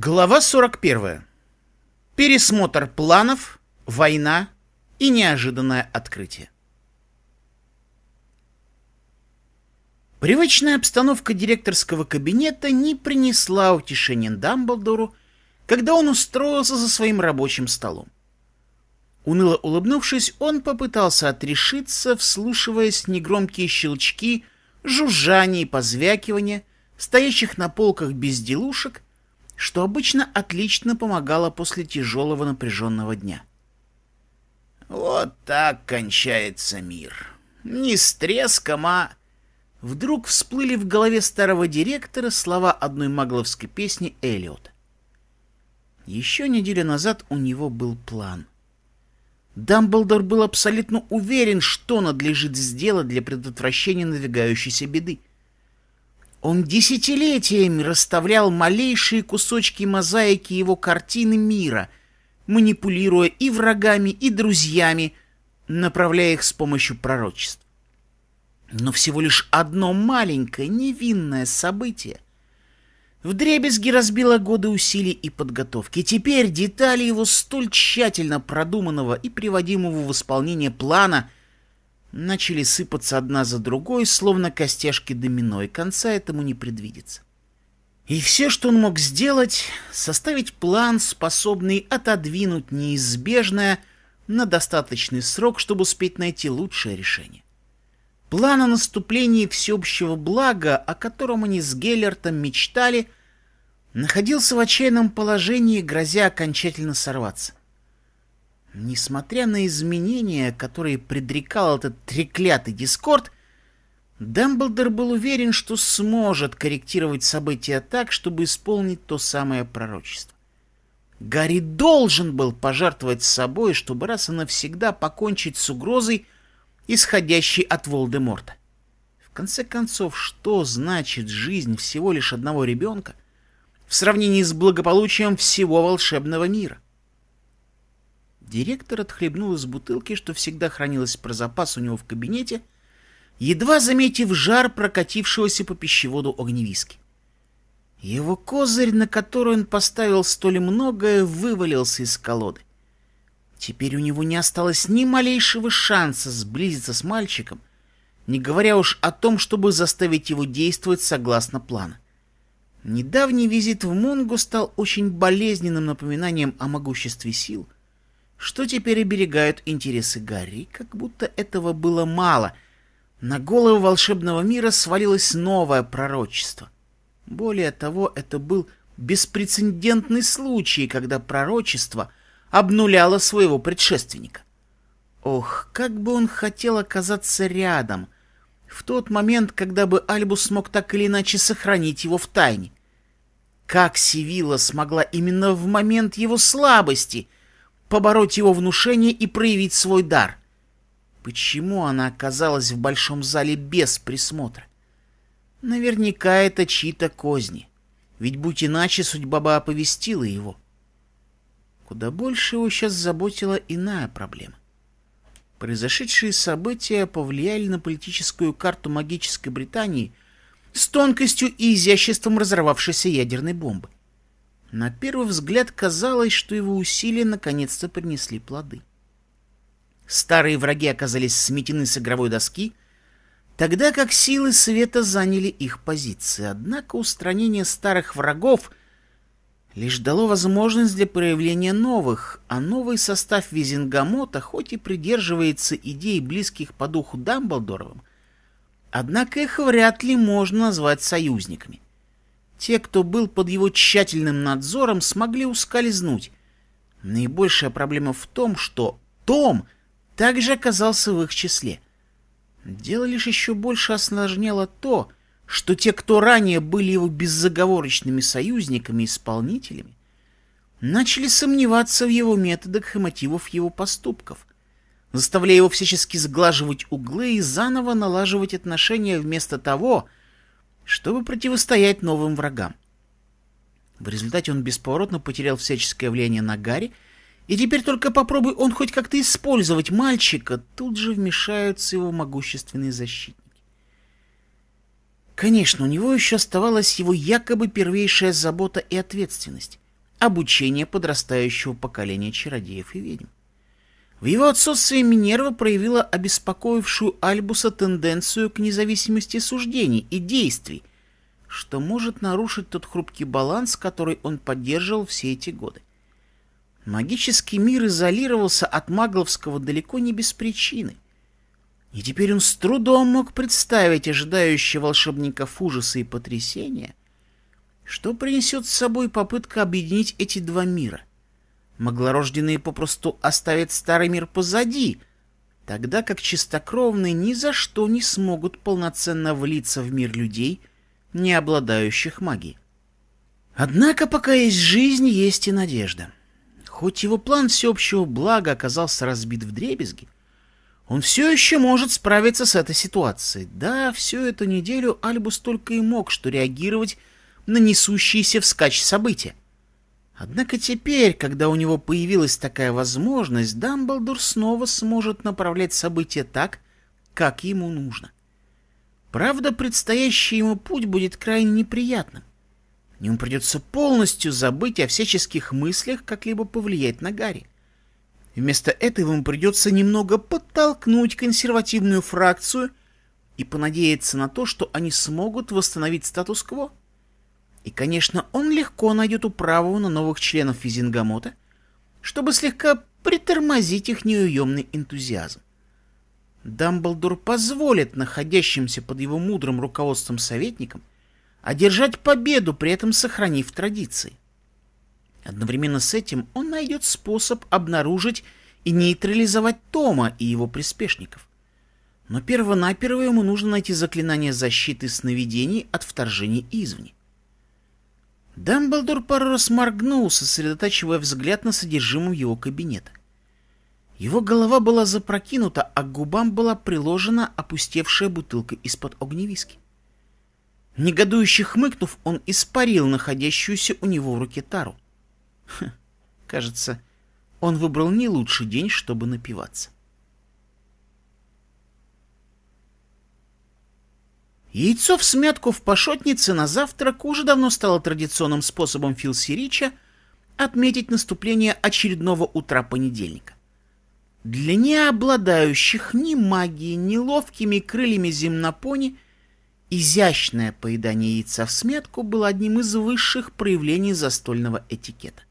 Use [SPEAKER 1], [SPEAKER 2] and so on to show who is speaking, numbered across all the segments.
[SPEAKER 1] Глава 41. Пересмотр планов, война и неожиданное открытие. Привычная обстановка директорского кабинета не принесла утешения Дамблдору, когда он устроился за своим рабочим столом. Уныло улыбнувшись, он попытался отрешиться, вслушиваясь в негромкие щелчки, жужжание и позвякивание, стоящих на полках безделушек что обычно отлично помогало после тяжелого напряженного дня. «Вот так кончается мир. Не с треском, а...» Вдруг всплыли в голове старого директора слова одной магловской песни Эллиот. Еще неделю назад у него был план. Дамблдор был абсолютно уверен, что надлежит сделать для предотвращения надвигающейся беды. Он десятилетиями расставлял малейшие кусочки мозаики его картины мира, манипулируя и врагами, и друзьями, направляя их с помощью пророчеств. Но всего лишь одно маленькое невинное событие вдребезги разбило годы усилий и подготовки. Теперь детали его столь тщательно продуманного и приводимого в исполнение плана – начали сыпаться одна за другой, словно костяшки домино, и конца этому не предвидится. И все, что он мог сделать, составить план, способный отодвинуть неизбежное на достаточный срок, чтобы успеть найти лучшее решение. План о наступлении всеобщего блага, о котором они с Геллертом мечтали, находился в отчаянном положении, грозя окончательно сорваться. Несмотря на изменения, которые предрекал этот треклятый Дискорд, Дамблдор был уверен, что сможет корректировать события так, чтобы исполнить то самое пророчество. Гарри должен был пожертвовать собой, чтобы раз и навсегда покончить с угрозой, исходящей от Волдеморта. В конце концов, что значит жизнь всего лишь одного ребенка в сравнении с благополучием всего волшебного мира? Директор отхлебнул из бутылки, что всегда хранилась про запас у него в кабинете, едва заметив жар прокатившегося по пищеводу огневиски. Его козырь, на который он поставил столь многое, вывалился из колоды. Теперь у него не осталось ни малейшего шанса сблизиться с мальчиком, не говоря уж о том, чтобы заставить его действовать согласно плану. Недавний визит в Монгу стал очень болезненным напоминанием о могуществе сил — что теперь оберегают интересы Гарри, как будто этого было мало. На голову волшебного мира свалилось новое пророчество. Более того, это был беспрецедентный случай, когда пророчество обнуляло своего предшественника. Ох, как бы он хотел оказаться рядом, в тот момент, когда бы Альбус смог так или иначе сохранить его в тайне. Как Сивила смогла именно в момент его слабости — побороть его внушение и проявить свой дар. Почему она оказалась в большом зале без присмотра? Наверняка это чьи-то козни. Ведь будь иначе, судьба бы оповестила его. Куда больше его сейчас заботила иная проблема. Произошедшие события повлияли на политическую карту магической Британии с тонкостью и изяществом разорвавшейся ядерной бомбы. На первый взгляд казалось, что его усилия наконец-то принесли плоды. Старые враги оказались сметены с игровой доски, тогда как силы света заняли их позиции. Однако устранение старых врагов лишь дало возможность для проявления новых, а новый состав Визингамота хоть и придерживается идей, близких по духу Дамблдоровым, однако их вряд ли можно назвать союзниками. Те, кто был под его тщательным надзором, смогли ускользнуть. Наибольшая проблема в том, что Том также оказался в их числе. Дело лишь еще больше осложняло то, что те, кто ранее были его беззаговорочными союзниками и исполнителями, начали сомневаться в его методах и мотивах его поступков, заставляя его всячески сглаживать углы и заново налаживать отношения вместо того, чтобы противостоять новым врагам. В результате он бесповоротно потерял всяческое влияние на Гарри, и теперь только попробуй он хоть как-то использовать мальчика, тут же вмешаются его могущественные защитники. Конечно, у него еще оставалась его якобы первейшая забота и ответственность — обучение подрастающего поколения чародеев и ведьм. В его отсутствии Минерва проявила обеспокоившую Альбуса тенденцию к независимости суждений и действий, что может нарушить тот хрупкий баланс, который он поддерживал все эти годы. Магический мир изолировался от магловского далеко не без причины. И теперь он с трудом мог представить ожидающие волшебников ужасы и потрясения, что принесет с собой попытка объединить эти два мира. Моглорожденные попросту оставят старый мир позади, тогда как чистокровные ни за что не смогут полноценно влиться в мир людей, не обладающих магией. Однако пока есть жизнь, есть и надежда. Хоть его план всеобщего блага оказался разбит в дребезги, он все еще может справиться с этой ситуацией. Да, всю эту неделю Альбус только и мог что реагировать на несущиеся вскачь события. Однако теперь, когда у него появилась такая возможность, Дамблдор снова сможет направлять события так, как ему нужно. Правда, предстоящий ему путь будет крайне неприятным. Ему придется полностью забыть о всяческих мыслях, как-либо повлиять на Гарри. Вместо этого ему придется немного подтолкнуть консервативную фракцию и понадеяться на то, что они смогут восстановить статус-кво. И, конечно, он легко найдет управу на новых членов Физингамота, чтобы слегка притормозить их неуемный энтузиазм. Дамблдор позволит находящимся под его мудрым руководством советникам одержать победу, при этом сохранив традиции. Одновременно с этим он найдет способ обнаружить и нейтрализовать Тома и его приспешников. Но первонаперво ему нужно найти заклинание защиты сновидений от вторжений извне. Дамблдор пару раз моргнул, сосредотачивая взгляд на содержимом его кабинета. Его голова была запрокинута, а к губам была приложена опустевшая бутылка из-под огневиски. Негодующе хмыкнув, он испарил находящуюся у него в руке тару. Хм, кажется, он выбрал не лучший день, чтобы напиваться. Яйцо в смятку в пошотнице на завтрак уже давно стало традиционным способом Филсирича отметить наступление очередного утра понедельника. Для не обладающих ни магией, ни ловкими крыльями земнопони изящное поедание яйца в смятку было одним из высших проявлений застольного этикета.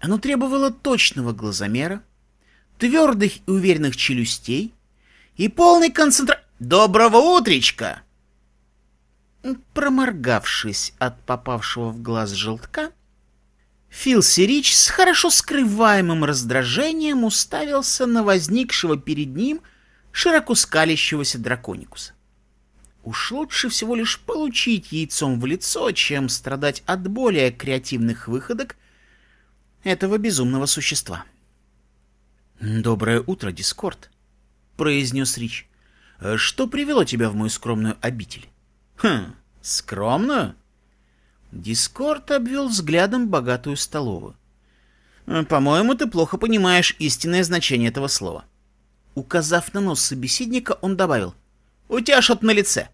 [SPEAKER 1] Оно требовало точного глазомера, твердых и уверенных челюстей и полной концентрации... «Доброго утречка!» Проморгавшись от попавшего в глаз желтка, Фил Сирич с хорошо скрываемым раздражением уставился на возникшего перед ним широко скалящегося драконикуса. Уж лучше всего лишь получить яйцом в лицо, чем страдать от более креативных выходок этого безумного существа. «Доброе утро, Дискорд», — произнес Рич. «Что привело тебя в мою скромную обитель?» Хм, скромную? Дискорд обвел взглядом богатую столовую. Э, по-моему, ты плохо понимаешь истинное значение этого слова. Указав на нос собеседника, он добавил. У тебя что-то на лице.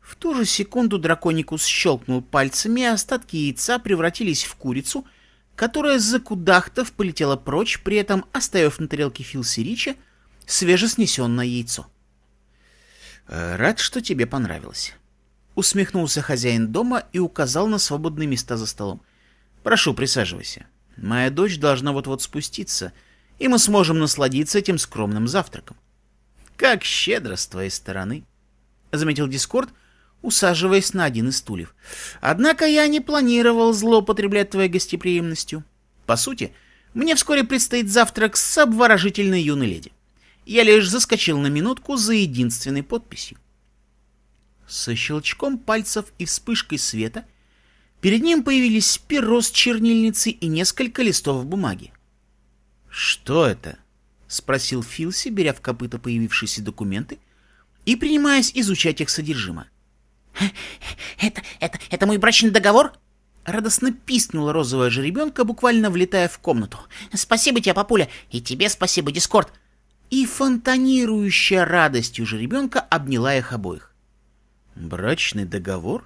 [SPEAKER 1] В ту же секунду драконикус щелкнул пальцами, и остатки яйца превратились в курицу, которая закудахтов полетела прочь, при этом оставив на тарелке Филси Рича свежеснесенное яйцо. — Э, рад, что тебе понравилось. Усмехнулся хозяин дома и указал на свободные места за столом. Прошу, присаживайся. Моя дочь должна вот-вот спуститься, и мы сможем насладиться этим скромным завтраком. Как щедро с твоей стороны, заметил Дискорд, усаживаясь на один из стульев. Однако я не планировал злоупотреблять твоей гостеприимностью. По сути, мне вскоре предстоит завтрак с обворожительной юной леди. Я лишь заскочил на минутку за единственной подписью. Со щелчком пальцев и вспышкой света перед ним появились перо с чернильницей и несколько листов бумаги. «Что это?» — спросил Филси, беря в копыта появившиеся документы и принимаясь изучать их содержимое. «Это, это, это мой брачный договор?» Радостно пискнула розовая жеребенка, буквально влетая в комнату. «Спасибо тебе, папуля, и тебе спасибо, Дискорд и фонтанирующая радостью жеребенка обняла их обоих. «Брачный договор?»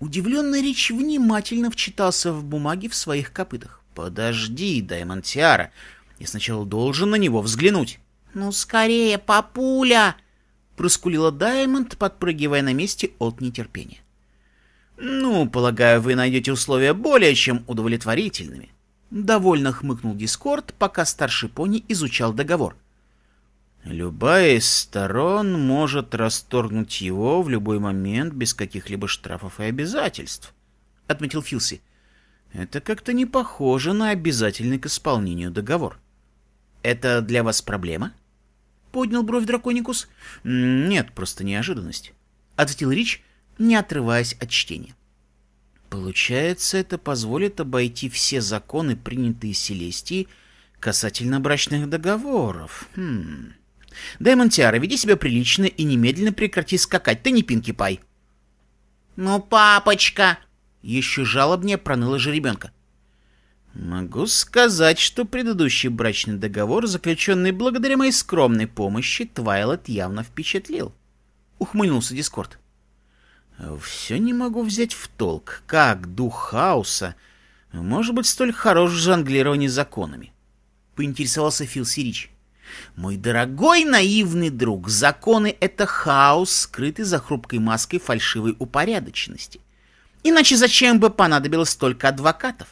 [SPEAKER 1] Удивленный Рич внимательно вчитался в бумаги в своих копытах. «Подожди, Даймон Тиара, я сначала должен на него взглянуть». «Ну скорее, папуля!» — проскулила Даймонд, подпрыгивая на месте от нетерпения. «Ну, полагаю, вы найдете условия более чем удовлетворительными». Довольно хмыкнул Дискорд, пока старший пони изучал договор — Любая из сторон может расторгнуть его в любой момент без каких-либо штрафов и обязательств, — отметил Филси. Это как-то не похоже на обязательный к исполнению договор. Это для вас проблема? — поднял бровь Драконикус. Нет, просто неожиданность, — ответил Рич, не отрываясь от чтения. Получается, это позволит обойти все законы, принятые Селестией, касательно брачных договоров. Хм... Дэймон Тиара, веди себя прилично и немедленно прекрати скакать, ты не Пинки Пай. Ну, папочка! Еще жалобнее проныла ребенка. Могу сказать, что предыдущий брачный договор, заключенный благодаря моей скромной помощи, Твайлет явно впечатлил. Ухмыльнулся Дискорд. Все не могу взять в толк, как дух хаоса может быть столь хорош в жонглировании законами. Поинтересовался Фил Сирич. Мой дорогой наивный друг, законы — это хаос, скрытый за хрупкой маской фальшивой упорядоченности. Иначе зачем бы понадобилось столько адвокатов?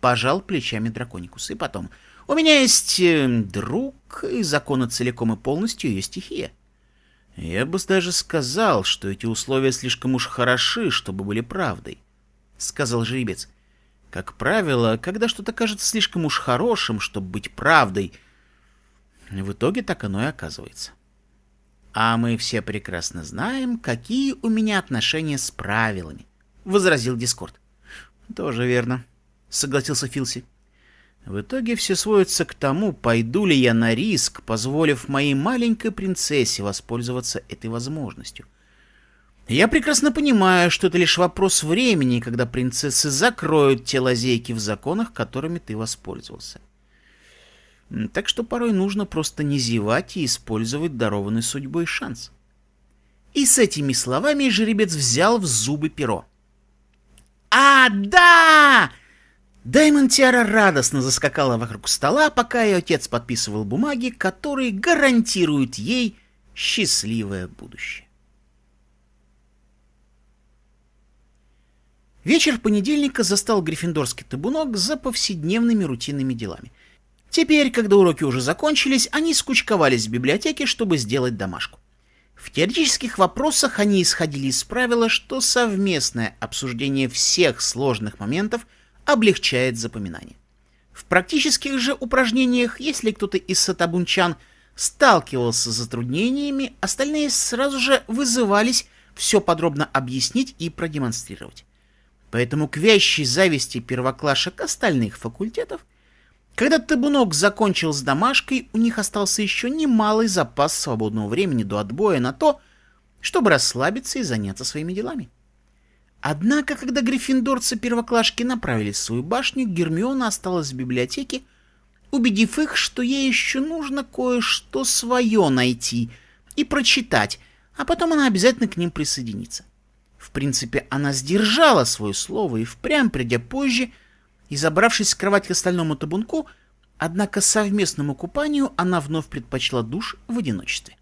[SPEAKER 1] Пожал плечами драконикус. И потом, у меня есть э, друг, и законы целиком и полностью ее стихия. Я бы даже сказал, что эти условия слишком уж хороши, чтобы были правдой, — сказал жеребец. Как правило, когда что-то кажется слишком уж хорошим, чтобы быть правдой — в итоге так оно и оказывается. А мы все прекрасно знаем, какие у меня отношения с правилами, возразил Дискорд. Тоже верно, согласился Филси. В итоге все сводится к тому, пойду ли я на риск, позволив моей маленькой принцессе воспользоваться этой возможностью. Я прекрасно понимаю, что это лишь вопрос времени, когда принцессы закроют те лазейки в законах, которыми ты воспользовался. Так что порой нужно просто не зевать и использовать дарованный судьбой шанс. И с этими словами жеребец взял в зубы перо. «А, да!» Даймон Тиара радостно заскакала вокруг стола, пока ее отец подписывал бумаги, которые гарантируют ей счастливое будущее. Вечер понедельника застал Гриффиндорский табунок за повседневными рутинными делами — Теперь, когда уроки уже закончились, они скучковались в библиотеке, чтобы сделать домашку. В теоретических вопросах они исходили из правила, что совместное обсуждение всех сложных моментов облегчает запоминание. В практических же упражнениях, если кто-то из сатабунчан сталкивался с затруднениями, остальные сразу же вызывались все подробно объяснить и продемонстрировать. Поэтому к вящей зависти первоклашек остальных факультетов когда Табунок закончил с домашкой, у них остался еще немалый запас свободного времени до отбоя на то, чтобы расслабиться и заняться своими делами. Однако, когда гриффиндорцы-первоклашки направились в свою башню, Гермиона осталась в библиотеке, убедив их, что ей еще нужно кое-что свое найти и прочитать, а потом она обязательно к ним присоединится. В принципе, она сдержала свое слово и впрямь, придя позже, — и, забравшись с кровати к остальному табунку, однако совместному купанию она вновь предпочла душ в одиночестве.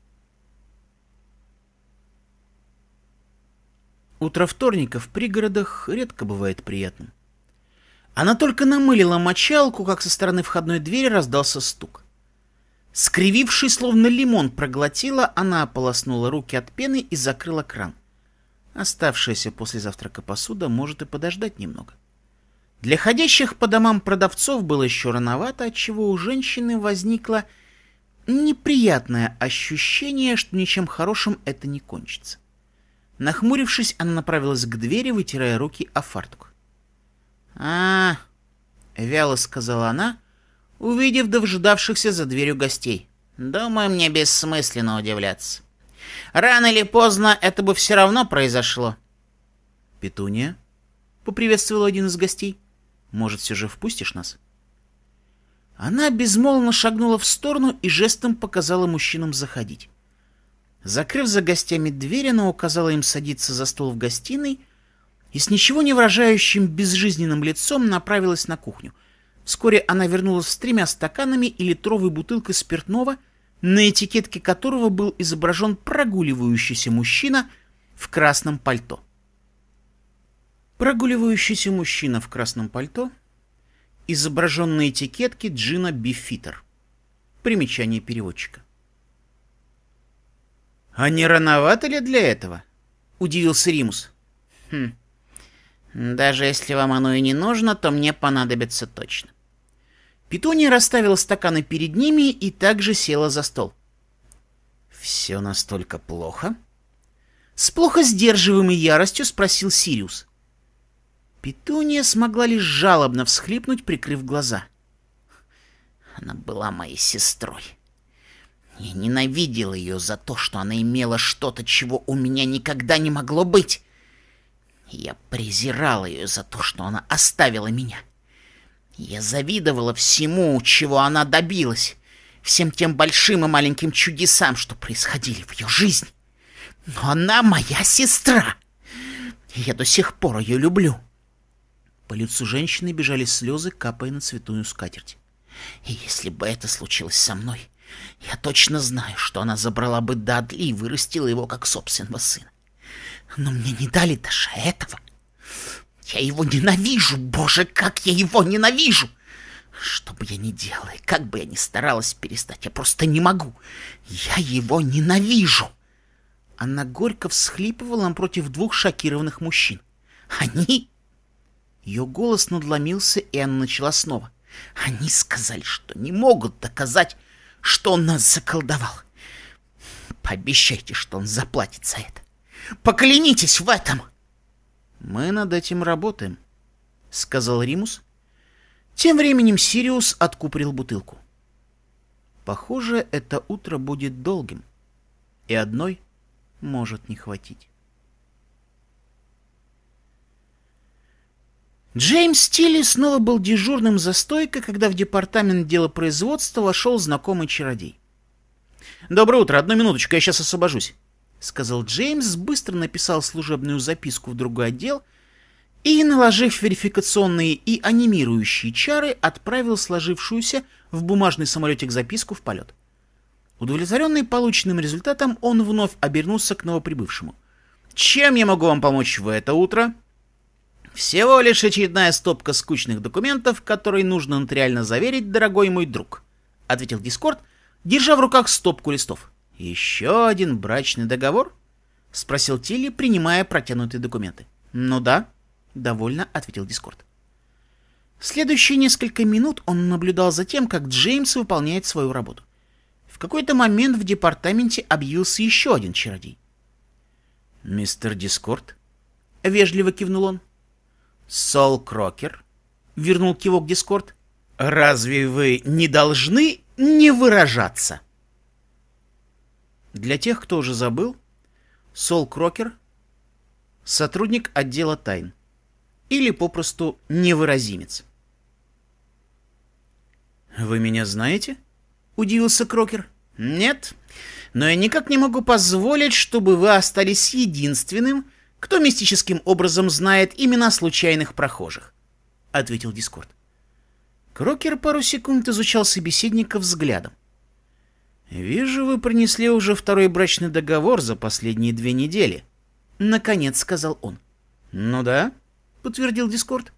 [SPEAKER 1] Утро вторника в пригородах редко бывает приятным. Она только намылила мочалку, как со стороны входной двери раздался стук. Скривившись, словно лимон проглотила, она ополоснула руки от пены и закрыла кран. Оставшаяся после завтрака посуда может и подождать немного. Для ходящих по домам продавцов было еще рановато, отчего у женщины возникло неприятное ощущение, что ничем хорошим это не кончится. Нахмурившись, она направилась к двери, вытирая руки о фартук. а, вяло сказала она, увидев дожидавшихся за дверью гостей. «Думаю, мне бессмысленно удивляться. Рано или поздно это бы все равно произошло». «Петуния?» — поприветствовал один из гостей. Может, все же впустишь нас?» Она безмолвно шагнула в сторону и жестом показала мужчинам заходить. Закрыв за гостями дверь, она указала им садиться за стол в гостиной и с ничего не выражающим безжизненным лицом направилась на кухню. Вскоре она вернулась с тремя стаканами и литровой бутылкой спиртного, на этикетке которого был изображен прогуливающийся мужчина в красном пальто. Прогуливающийся мужчина в красном пальто. Изображенные этикетки Джина Бифитер. Примечание переводчика. «А не рановато ли для этого?» — удивился Римус. «Хм. Даже если вам оно и не нужно, то мне понадобится точно». Петуния расставила стаканы перед ними и также села за стол. «Все настолько плохо?» С плохо сдерживаемой яростью спросил Сириус. Петуния смогла лишь жалобно всхлипнуть, прикрыв глаза. Она была моей сестрой. Я ненавидел ее за то, что она имела что-то, чего у меня никогда не могло быть. Я презирал ее за то, что она оставила меня. Я завидовала всему, чего она добилась, всем тем большим и маленьким чудесам, что происходили в ее жизни. Но она моя сестра. Я до сих пор ее люблю. — по лицу женщины бежали слезы, капая на цветную скатерть. И если бы это случилось со мной, я точно знаю, что она забрала бы Дадли и вырастила его как собственного сына. Но мне не дали даже этого. Я его ненавижу, боже, как я его ненавижу! Что бы я ни делала, как бы я ни старалась перестать, я просто не могу. Я его ненавижу. Она горько всхлипывала напротив двух шокированных мужчин. Они ее голос надломился, и она начала снова. Они сказали, что не могут доказать, что он нас заколдовал. Пообещайте, что он заплатит за это. Поклянитесь в этом! Мы над этим работаем, — сказал Римус. Тем временем Сириус откуприл бутылку. Похоже, это утро будет долгим, и одной может не хватить. Джеймс Тилли снова был дежурным за стойкой, когда в департамент делопроизводства вошел знакомый чародей. «Доброе утро, одну минуточку, я сейчас освобожусь», — сказал Джеймс, быстро написал служебную записку в другой отдел и, наложив верификационные и анимирующие чары, отправил сложившуюся в бумажный самолетик записку в полет. Удовлетворенный полученным результатом, он вновь обернулся к новоприбывшему. «Чем я могу вам помочь в это утро?» Всего лишь очередная стопка скучных документов, которые нужно нотариально заверить, дорогой мой друг, ответил Дискорд, держа в руках стопку листов. Еще один брачный договор? спросил Тилли, принимая протянутые документы. Ну да, довольно ответил Дискорд. Следующие несколько минут он наблюдал за тем, как Джеймс выполняет свою работу. В какой-то момент в департаменте объявился еще один чародей. «Мистер Дискорд?» — вежливо кивнул он. Сол Крокер, — вернул кивок Дискорд, — разве вы не должны не выражаться? Для тех, кто уже забыл, Сол Крокер — сотрудник отдела тайн или попросту невыразимец. «Вы меня знаете?» — удивился Крокер. «Нет, но я никак не могу позволить, чтобы вы остались единственным, — кто мистическим образом знает имена случайных прохожих», — ответил Дискорд. Крокер пару секунд изучал собеседника взглядом. «Вижу, вы принесли уже второй брачный договор за последние две недели», — наконец сказал он. «Ну да», — подтвердил Дискорд.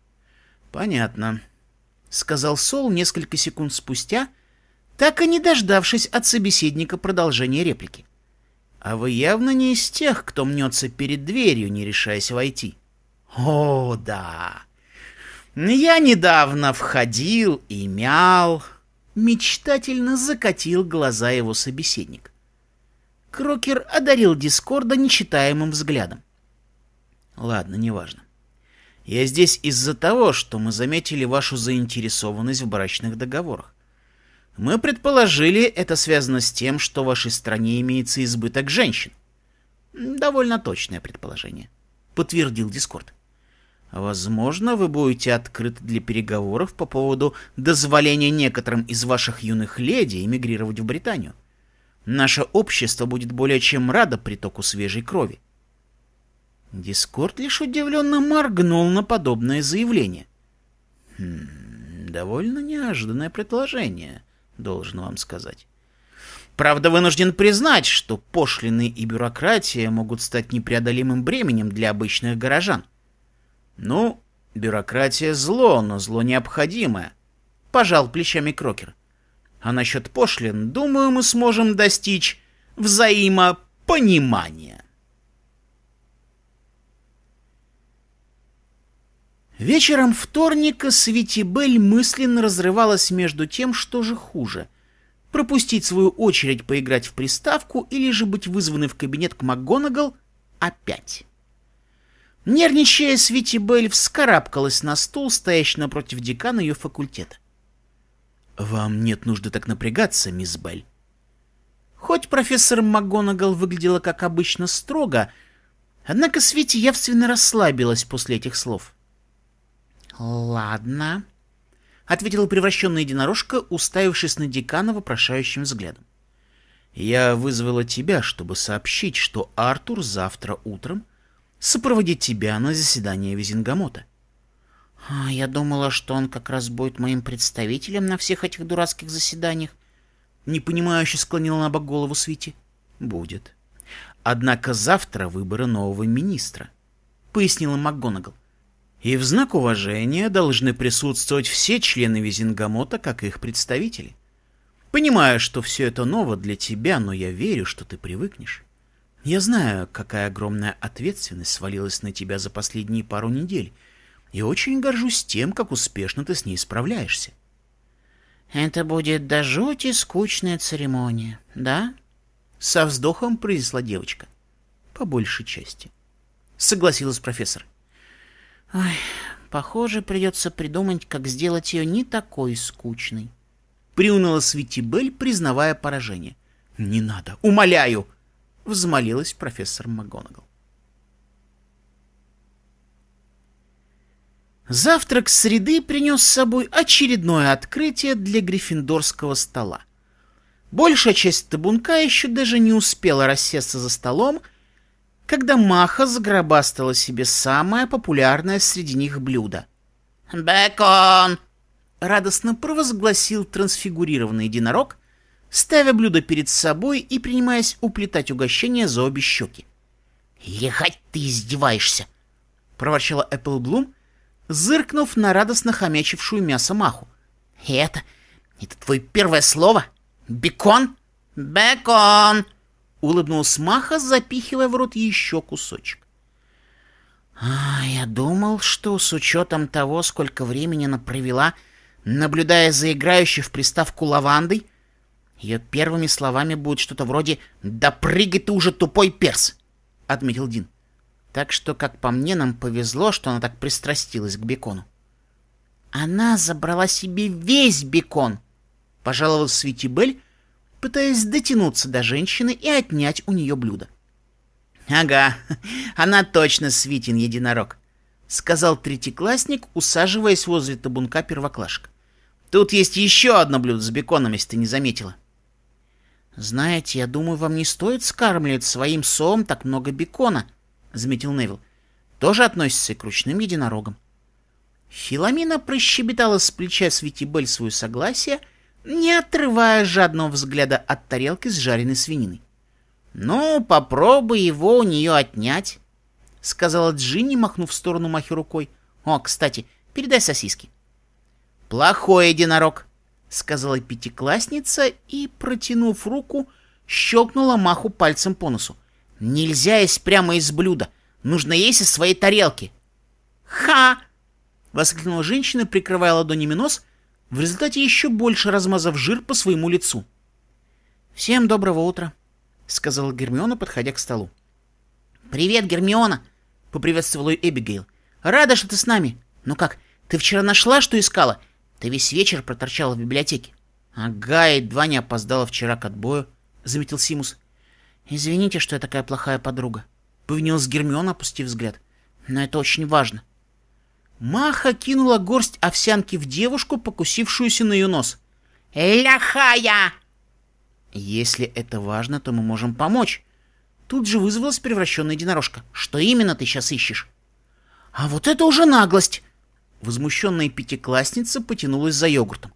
[SPEAKER 1] «Понятно», — сказал Сол несколько секунд спустя, так и не дождавшись от собеседника продолжения реплики. А вы явно не из тех, кто мнется перед дверью, не решаясь войти. О, да. Я недавно входил и мял. Мечтательно закатил глаза его собеседник. Крокер одарил Дискорда нечитаемым взглядом. Ладно, неважно. Я здесь из-за того, что мы заметили вашу заинтересованность в брачных договорах. Мы предположили, это связано с тем, что в вашей стране имеется избыток женщин. Довольно точное предположение, подтвердил Дискорд. Возможно, вы будете открыты для переговоров по поводу дозволения некоторым из ваших юных леди эмигрировать в Британию. Наше общество будет более чем радо притоку свежей крови. Дискорд лишь удивленно моргнул на подобное заявление. Хм, довольно неожиданное предложение, должен вам сказать. Правда, вынужден признать, что пошлины и бюрократия могут стать непреодолимым бременем для обычных горожан. Ну, бюрократия зло, но зло необходимое. Пожал плечами Крокер. А насчет пошлин, думаю, мы сможем достичь взаимопонимания. Вечером вторника Светибель мысленно разрывалась между тем, что же хуже — пропустить свою очередь поиграть в приставку или же быть вызванной в кабинет к МакГонагал опять. Нервничая, Светибель вскарабкалась на стул, стоящий напротив декана ее факультета. «Вам нет нужды так напрягаться, мисс Белль». Хоть профессор МакГонагал выглядела, как обычно, строго, однако Свити явственно расслабилась после этих слов. «Ладно», — ответила превращенная единорожка, уставившись на декана вопрошающим взглядом. «Я вызвала тебя, чтобы сообщить, что Артур завтра утром сопроводит тебя на заседание Визингамота». А, «Я думала, что он как раз будет моим представителем на всех этих дурацких заседаниях», — непонимающе склонила на бок голову Свити. «Будет. Однако завтра выборы нового министра», — пояснила МакГонагал. И в знак уважения должны присутствовать все члены Визингамота, как их представители. Понимаю, что все это ново для тебя, но я верю, что ты привыкнешь. Я знаю, какая огромная ответственность свалилась на тебя за последние пару недель, и очень горжусь тем, как успешно ты с ней справляешься. «Это будет до жути скучная церемония, да?» Со вздохом произнесла девочка. «По большей части», — согласилась профессор. Ай, похоже, придется придумать, как сделать ее не такой скучной. Приуныла Светибель, признавая поражение. «Не надо, умоляю!» — взмолилась профессор МакГонагал. Завтрак среды принес с собой очередное открытие для гриффиндорского стола. Большая часть табунка еще даже не успела рассесться за столом, когда Маха загробастала себе самое популярное среди них блюдо. «Бекон!» — радостно провозгласил трансфигурированный единорог, ставя блюдо перед собой и принимаясь уплетать угощение за обе щеки. «Ехать ты издеваешься!» — проворчала Эпплблум, зыркнув на радостно хомячившую мясо Маху. «Это... это твое первое слово? Бекон? Бекон!» Улыбнулся Маха, запихивая в рот еще кусочек. А, я думал, что с учетом того, сколько времени она провела, наблюдая за играющей в приставку лавандой, ее первыми словами будет что-то вроде «Да прыгай ты уже, тупой перс!» — отметил Дин. Так что, как по мне, нам повезло, что она так пристрастилась к бекону. «Она забрала себе весь бекон!» — пожаловалась Светибель, пытаясь дотянуться до женщины и отнять у нее блюдо. «Ага, она точно Свитин единорог», — сказал третьеклассник, усаживаясь возле табунка первоклашек. «Тут есть еще одно блюдо с беконом, если ты не заметила». «Знаете, я думаю, вам не стоит скармливать своим сом так много бекона», — заметил Невил. «Тоже относится и к ручным единорогам». Филомена прощебетала с плеча Светибель свое согласие — не отрывая жадного взгляда от тарелки с жареной свининой. «Ну, попробуй его у нее отнять», — сказала Джинни, махнув в сторону Махи рукой. «О, кстати, передай сосиски». «Плохой единорог», — сказала пятиклассница и, протянув руку, щелкнула Маху пальцем по носу. «Нельзя есть прямо из блюда. Нужно есть из своей тарелки». «Ха!» — воскликнула женщина, прикрывая ладонями нос — в результате еще больше размазав жир по своему лицу. «Всем доброго утра», — сказала Гермиона, подходя к столу. «Привет, Гермиона!» — поприветствовал ее Эбигейл. «Рада, что ты с нами! Ну как, ты вчера нашла, что искала? Ты весь вечер проторчала в библиотеке». «Ага, едва не опоздала вчера к отбою», — заметил Симус. «Извините, что я такая плохая подруга», — повинилась Гермиона, опустив взгляд. «Но это очень важно. Маха кинула горсть овсянки в девушку, покусившуюся на ее нос. «Ляхая!» «Если это важно, то мы можем помочь». Тут же вызвалась превращенная единорожка. «Что именно ты сейчас ищешь?» «А вот это уже наглость!» Возмущенная пятиклассница потянулась за йогуртом.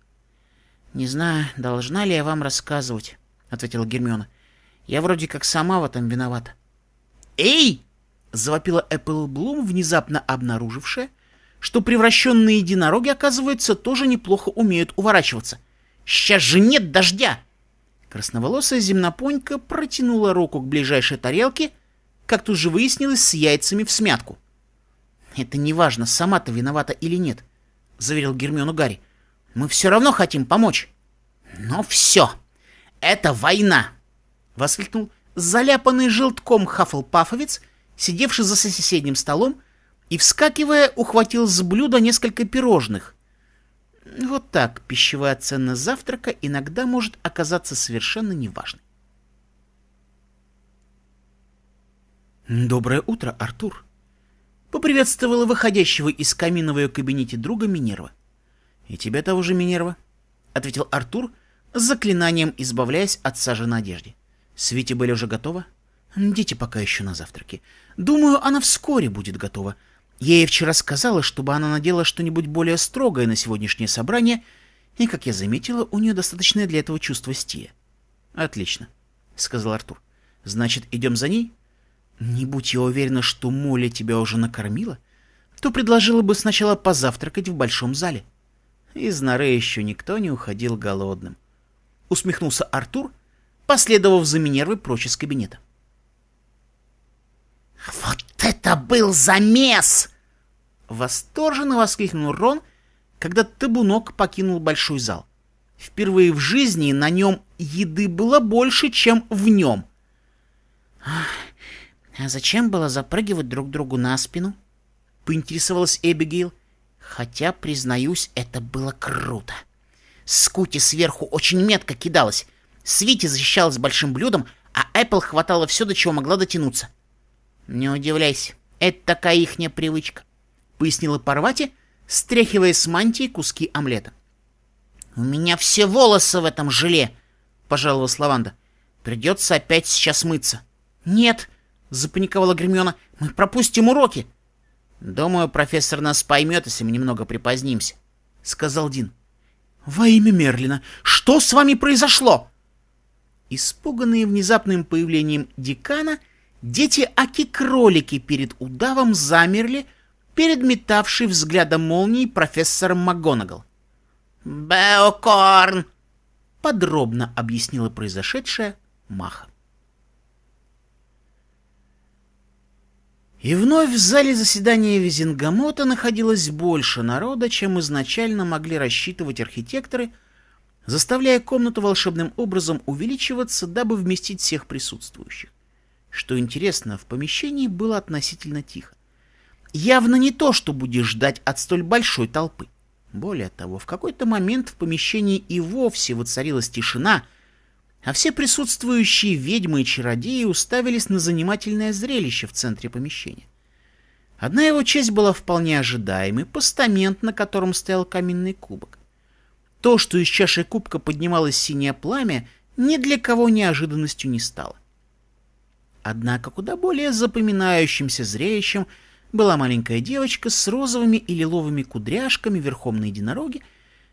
[SPEAKER 1] «Не знаю, должна ли я вам рассказывать», — ответила Гермиона. «Я вроде как сама в этом виновата». «Эй!» — завопила Эппл Блум, внезапно обнаружившая, что превращенные единороги, оказывается, тоже неплохо умеют уворачиваться. «Сейчас же нет дождя!» Красноволосая земнопонька протянула руку к ближайшей тарелке, как тут же выяснилось, с яйцами в смятку. «Это неважно, сама-то виновата или нет», — заверил Гермиону Гарри. «Мы все равно хотим помочь». «Но все! Это война!» — воскликнул заляпанный желтком хафлпафовец, сидевший за соседним столом и, вскакивая, ухватил с блюда несколько пирожных. Вот так пищевая ценность завтрака иногда может оказаться совершенно неважной. «Доброе утро, Артур!» Поприветствовала выходящего из камина в ее кабинете друга Минерва. «И тебя того же, Минерва?» — ответил Артур с заклинанием, избавляясь от сажи на одежде. «Свите были уже готовы?» «Дети пока еще на завтраке. Думаю, она вскоре будет готова. Я ей вчера сказала, чтобы она надела что-нибудь более строгое на сегодняшнее собрание, и, как я заметила, у нее достаточное для этого чувство стия. «Отлично», — сказал Артур. «Значит, идем за ней?» «Не будь я уверена, что Молли тебя уже накормила, то предложила бы сначала позавтракать в большом зале». Из норы еще никто не уходил голодным. Усмехнулся Артур, последовав за Минервой прочь из кабинета. «Вот это был замес!» Восторженно воскликнул Рон, когда табунок покинул большой зал. Впервые в жизни на нем еды было больше, чем в нем. «А зачем было запрыгивать друг другу на спину?» — поинтересовалась Эбигейл. «Хотя, признаюсь, это было круто. Скути сверху очень метко кидалась. Свити защищалась большим блюдом, а Эппл хватала все, до чего могла дотянуться. Не удивляйся, это такая ихняя привычка, пояснила Парвати, стряхивая с мантии куски омлета. У меня все волосы в этом желе, пожаловалась Лаванда. Придется опять сейчас мыться. Нет, запаниковала Гермиона, мы пропустим уроки. Думаю, профессор нас поймет, если мы немного припозднимся, сказал Дин. Во имя Мерлина, что с вами произошло? Испуганные внезапным появлением декана, Дети аки-кролики перед удавом замерли, перед метавшей взглядом молнии профессором МакГонагал. «Беокорн!» — подробно объяснила произошедшее Маха. И вновь в зале заседания Визингамота находилось больше народа, чем изначально могли рассчитывать архитекторы, заставляя комнату волшебным образом увеличиваться, дабы вместить всех присутствующих. Что интересно, в помещении было относительно тихо. Явно не то, что будешь ждать от столь большой толпы. Более того, в какой-то момент в помещении и вовсе воцарилась тишина, а все присутствующие ведьмы и чародеи уставились на занимательное зрелище в центре помещения. Одна его часть была вполне ожидаемой, постамент, на котором стоял каменный кубок. То, что из чаши кубка поднималось синее пламя, ни для кого неожиданностью не стало. Однако куда более запоминающимся зрелищем была маленькая девочка с розовыми и лиловыми кудряшками верхом на единороге,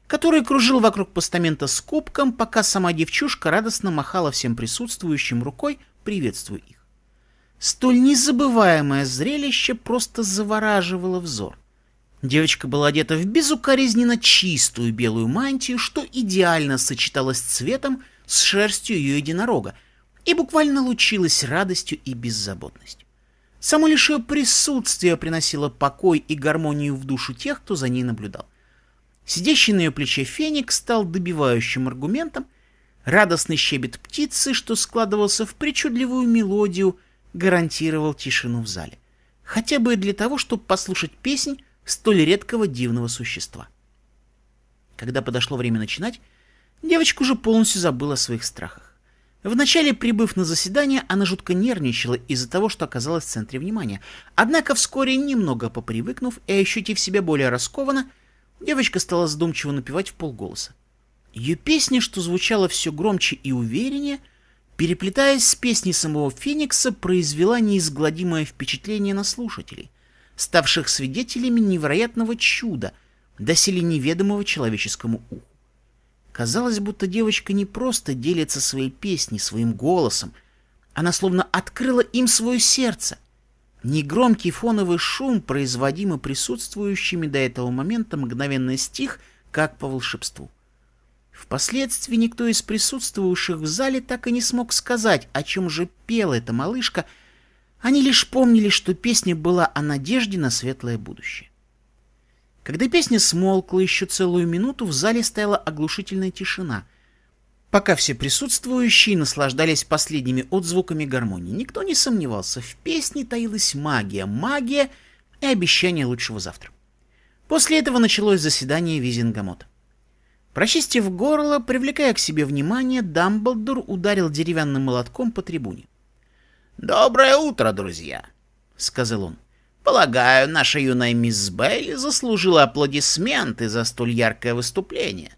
[SPEAKER 1] который кружил вокруг постамента с кубком, пока сама девчушка радостно махала всем присутствующим рукой, приветствуя их. Столь незабываемое зрелище просто завораживало взор. Девочка была одета в безукоризненно чистую белую мантию, что идеально сочеталось с цветом с шерстью ее единорога, и буквально лучилась радостью и беззаботностью. Само лишь ее присутствие приносило покой и гармонию в душу тех, кто за ней наблюдал. Сидящий на ее плече феник стал добивающим аргументом, радостный щебет птицы, что складывался в причудливую мелодию, гарантировал тишину в зале. Хотя бы для того, чтобы послушать песнь столь редкого дивного существа. Когда подошло время начинать, девочка уже полностью забыла о своих страхах. Вначале, прибыв на заседание, она жутко нервничала из-за того, что оказалась в центре внимания. Однако вскоре, немного попривыкнув и ощутив себя более раскованно, девочка стала задумчиво напевать в полголоса. Ее песня, что звучала все громче и увереннее, переплетаясь с песней самого Феникса, произвела неизгладимое впечатление на слушателей, ставших свидетелями невероятного чуда, доселе неведомого человеческому уху. Казалось, будто девочка не просто делится своей песней, своим голосом. Она словно открыла им свое сердце. Негромкий фоновый шум, производимый присутствующими до этого момента, мгновенно стих, как по волшебству. Впоследствии никто из присутствующих в зале так и не смог сказать, о чем же пела эта малышка. Они лишь помнили, что песня была о надежде на светлое будущее. Когда песня смолкла еще целую минуту, в зале стояла оглушительная тишина, пока все присутствующие наслаждались последними отзвуками гармонии. Никто не сомневался, в песне таилась магия, магия и обещание лучшего завтра. После этого началось заседание Визингамота. Прочистив горло, привлекая к себе внимание, Дамблдор ударил деревянным молотком по трибуне. «Доброе утро, друзья!» — сказал он. Полагаю, наша юная мисс Бейли заслужила аплодисменты за столь яркое выступление.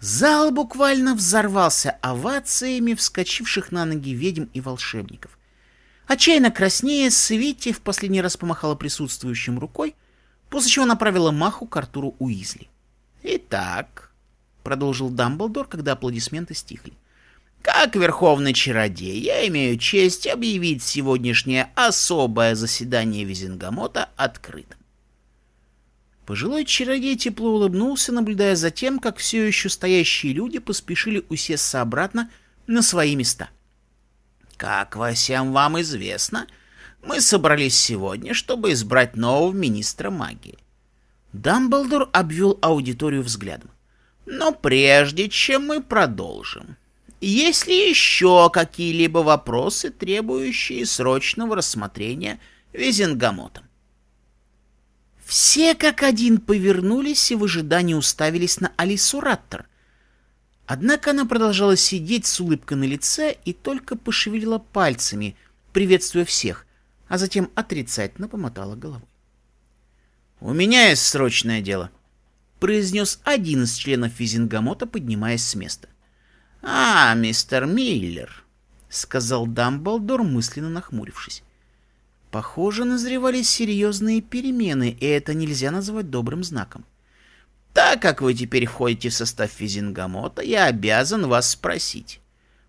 [SPEAKER 1] Зал буквально взорвался овациями вскочивших на ноги ведьм и волшебников. Отчаянно краснее, Свити в последний раз помахала присутствующим рукой, после чего направила маху к Артуру Уизли. «Итак», — продолжил Дамблдор, когда аплодисменты стихли, — как верховный чародей, я имею честь объявить сегодняшнее особое заседание Визингамота открытым. Пожилой чародей тепло улыбнулся, наблюдая за тем, как все еще стоящие люди поспешили усесться обратно на свои места. Как во всем вам известно, мы собрались сегодня, чтобы избрать нового министра магии. Дамблдор обвел аудиторию взглядом. Но прежде чем мы продолжим, есть ли еще какие-либо вопросы, требующие срочного рассмотрения визингамотом? Все как один повернулись и в ожидании уставились на Алису Раттер. Однако она продолжала сидеть с улыбкой на лице и только пошевелила пальцами, приветствуя всех, а затем отрицательно помотала головой. «У меня есть срочное дело», — произнес один из членов Визингамота, поднимаясь с места. «А, мистер Миллер», — сказал Дамблдор, мысленно нахмурившись. Похоже, назревали серьезные перемены, и это нельзя назвать добрым знаком. Так как вы теперь входите в состав Физингамота, я обязан вас спросить,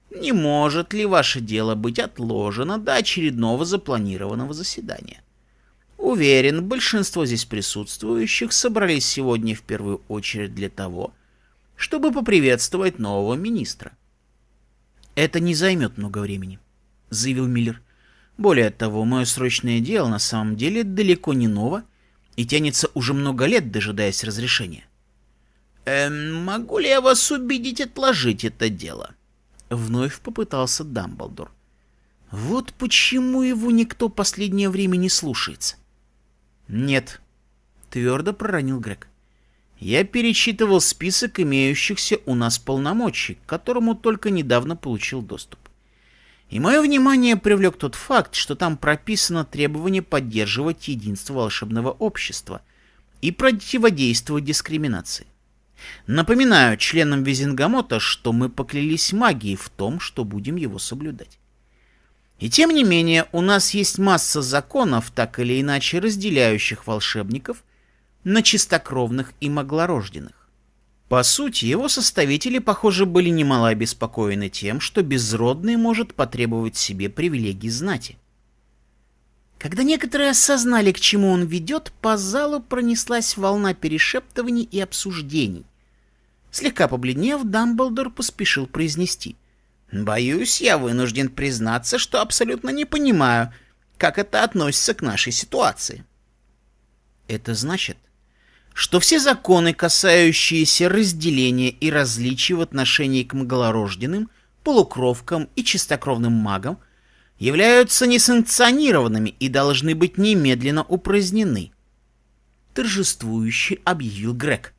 [SPEAKER 1] не может ли ваше дело быть отложено до очередного запланированного заседания? Уверен, большинство здесь присутствующих собрались сегодня в первую очередь для того, чтобы поприветствовать нового министра. «Это не займет много времени», — заявил Миллер. «Более того, мое срочное дело на самом деле далеко не ново и тянется уже много лет, дожидаясь разрешения». «Эм, могу ли я вас убедить отложить это дело?» Вновь попытался Дамблдор. «Вот почему его никто последнее время не слушается». «Нет», — твердо проронил Грег. Я перечитывал список имеющихся у нас полномочий, к которому только недавно получил доступ. И мое внимание привлек тот факт, что там прописано требование поддерживать единство волшебного общества и противодействовать дискриминации. Напоминаю членам Визингамота, что мы поклялись магией в том, что будем его соблюдать. И тем не менее, у нас есть масса законов, так или иначе разделяющих волшебников на чистокровных и моглорожденных. По сути, его составители, похоже, были немало обеспокоены тем, что безродный может потребовать себе привилегий знати. Когда некоторые осознали, к чему он ведет, по залу пронеслась волна перешептываний и обсуждений. Слегка побледнев, Дамблдор поспешил произнести. «Боюсь, я вынужден признаться, что абсолютно не понимаю, как это относится к нашей ситуации». «Это значит, что все законы, касающиеся разделения и различий в отношении к мглорожденным, полукровкам и чистокровным магам, являются несанкционированными и должны быть немедленно упразднены. Торжествующий объявил Грег.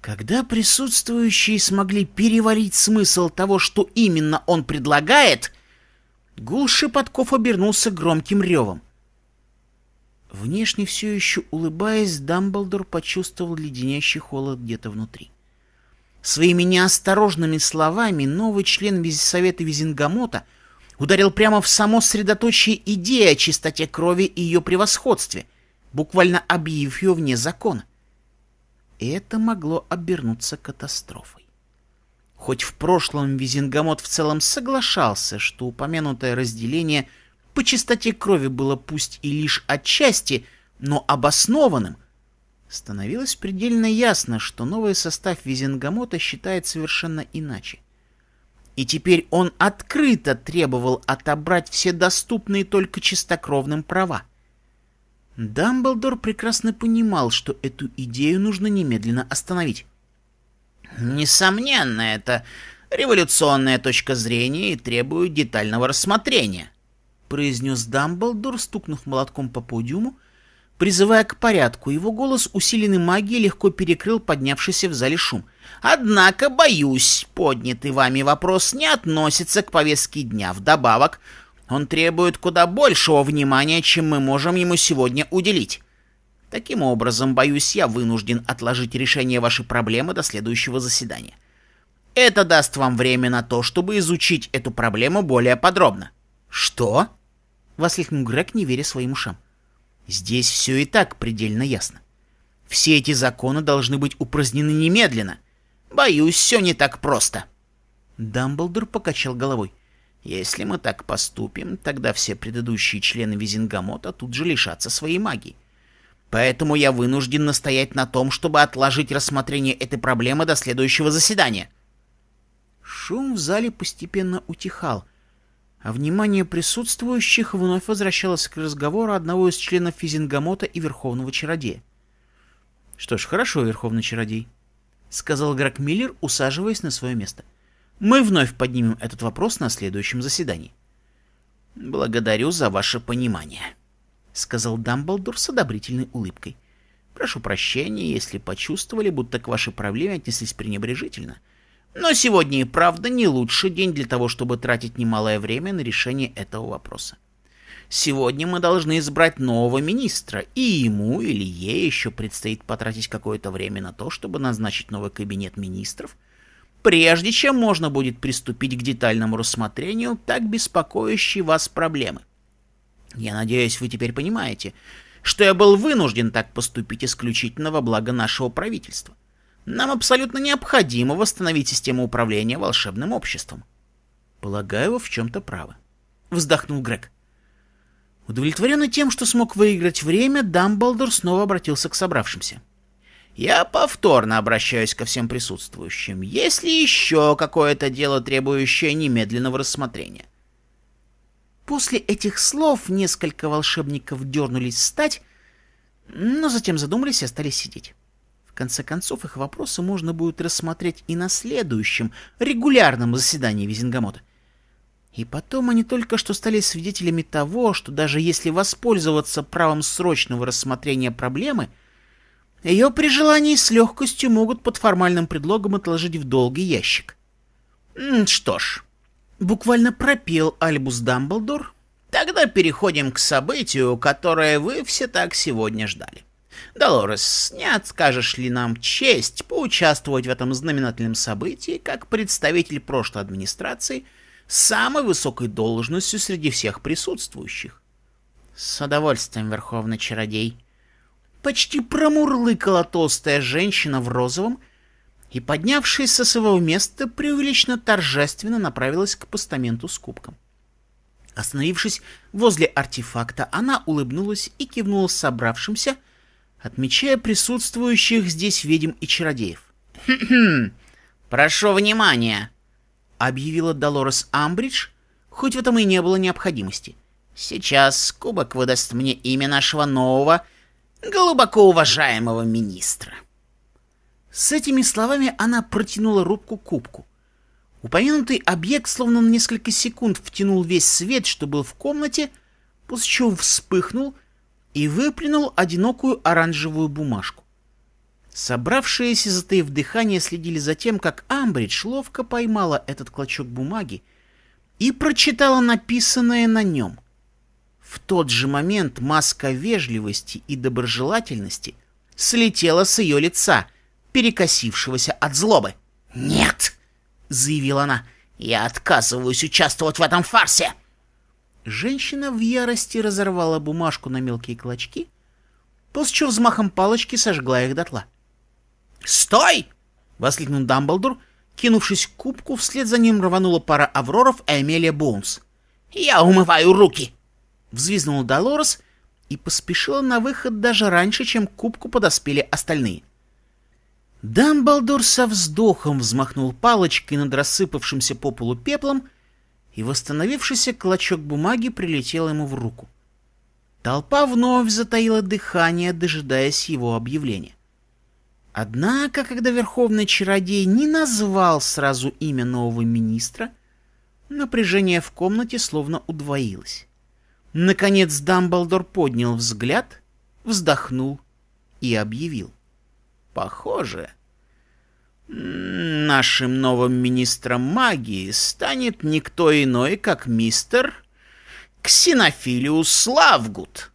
[SPEAKER 1] Когда присутствующие смогли переварить смысл того, что именно он предлагает, гул шепотков обернулся громким ревом. Внешне все еще улыбаясь, Дамблдор почувствовал леденящий холод где-то внутри. Своими неосторожными словами новый член Совета Визингамота ударил прямо в само средоточие идеи о чистоте крови и ее превосходстве, буквально объявив ее вне закона. И это могло обернуться катастрофой. Хоть в прошлом Визингамот в целом соглашался, что упомянутое разделение – по чистоте крови было пусть и лишь отчасти, но обоснованным, становилось предельно ясно, что новый состав Визенгамота считает совершенно иначе. И теперь он открыто требовал отобрать все доступные только чистокровным права. Дамблдор прекрасно понимал, что эту идею нужно немедленно остановить. Несомненно, это революционная точка зрения и требует детального рассмотрения, — произнес Дамблдор, стукнув молотком по подиуму, призывая к порядку. Его голос, усиленный магией, легко перекрыл поднявшийся в зале шум. «Однако, боюсь, поднятый вами вопрос не относится к повестке дня. Вдобавок, он требует куда большего внимания, чем мы можем ему сегодня уделить. Таким образом, боюсь, я вынужден отложить решение вашей проблемы до следующего заседания. Это даст вам время на то, чтобы изучить эту проблему более подробно». «Что?» — воскликнул Грег, не веря своим ушам. «Здесь все и так предельно ясно. Все эти законы должны быть упразднены немедленно. Боюсь, все не так просто». Дамблдор покачал головой. «Если мы так поступим, тогда все предыдущие члены Визингамота тут же лишатся своей магии. Поэтому я вынужден настоять на том, чтобы отложить рассмотрение этой проблемы до следующего заседания». Шум в зале постепенно утихал — а внимание присутствующих вновь возвращалось к разговору одного из членов Физингамота и Верховного Чародея. «Что ж, хорошо, Верховный Чародей», — сказал Грег Миллер, усаживаясь на свое место. «Мы вновь поднимем этот вопрос на следующем заседании». «Благодарю за ваше понимание», — сказал Дамблдор с одобрительной улыбкой. «Прошу прощения, если почувствовали, будто к вашей проблеме отнеслись пренебрежительно». Но сегодня и правда не лучший день для того, чтобы тратить немалое время на решение этого вопроса. Сегодня мы должны избрать нового министра, и ему или ей еще предстоит потратить какое-то время на то, чтобы назначить новый кабинет министров, прежде чем можно будет приступить к детальному рассмотрению так беспокоящей вас проблемы. Я надеюсь, вы теперь понимаете, что я был вынужден так поступить исключительно во благо нашего правительства. Нам абсолютно необходимо восстановить систему управления волшебным обществом. Полагаю, вы в чем-то правы. Вздохнул Грег. Удовлетворенный тем, что смог выиграть время, Дамблдор снова обратился к собравшимся. Я повторно обращаюсь ко всем присутствующим. Есть ли еще какое-то дело, требующее немедленного рассмотрения? После этих слов несколько волшебников дернулись встать, но затем задумались и остались сидеть конце концов, их вопросы можно будет рассмотреть и на следующем, регулярном заседании Визингамота. И потом они только что стали свидетелями того, что даже если воспользоваться правом срочного рассмотрения проблемы, ее при желании с легкостью могут под формальным предлогом отложить в долгий ящик. Что ж, буквально пропел Альбус Дамблдор, тогда переходим к событию, которое вы все так сегодня ждали. Долорес, не откажешь ли нам честь поучаствовать в этом знаменательном событии как представитель прошлой администрации с самой высокой должностью среди всех присутствующих? С удовольствием, Верховный Чародей. Почти промурлыкала толстая женщина в розовом, и, поднявшись со своего места, преувеличенно торжественно направилась к постаменту с кубком. Остановившись возле артефакта, она улыбнулась и кивнула собравшимся, отмечая присутствующих здесь ведьм и чародеев. Прошу внимания!» — объявила Долорес Амбридж, хоть в этом и не было необходимости. «Сейчас кубок выдаст мне имя нашего нового, глубоко уважаемого министра». С этими словами она протянула рубку кубку. Упомянутый объект словно на несколько секунд втянул весь свет, что был в комнате, после чего вспыхнул — и выплюнул одинокую оранжевую бумажку. Собравшиеся, затаив дыхание, следили за тем, как Амбридж ловко поймала этот клочок бумаги и прочитала написанное на нем. В тот же момент маска вежливости и доброжелательности слетела с ее лица, перекосившегося от злобы. «Нет!» — заявила она. «Я отказываюсь участвовать в этом фарсе!» Женщина в ярости разорвала бумажку на мелкие клочки, после чего взмахом палочки сожгла их дотла. «Стой!» — воскликнул Дамблдор, кинувшись к кубку, вслед за ним рванула пара Авроров и Амелия Боунс. «Я умываю руки!» — взвизгнула Долорес и поспешила на выход даже раньше, чем к кубку подоспели остальные. Дамблдор со вздохом взмахнул палочкой над рассыпавшимся по полу пеплом — и восстановившийся клочок бумаги прилетел ему в руку. Толпа вновь затаила дыхание, дожидаясь его объявления. Однако, когда верховный чародей не назвал сразу имя нового министра, напряжение в комнате словно удвоилось. Наконец Дамблдор поднял взгляд, вздохнул и объявил. «Похоже, Нашим новым министром магии станет никто иной, как мистер Ксенофилиус Славгут.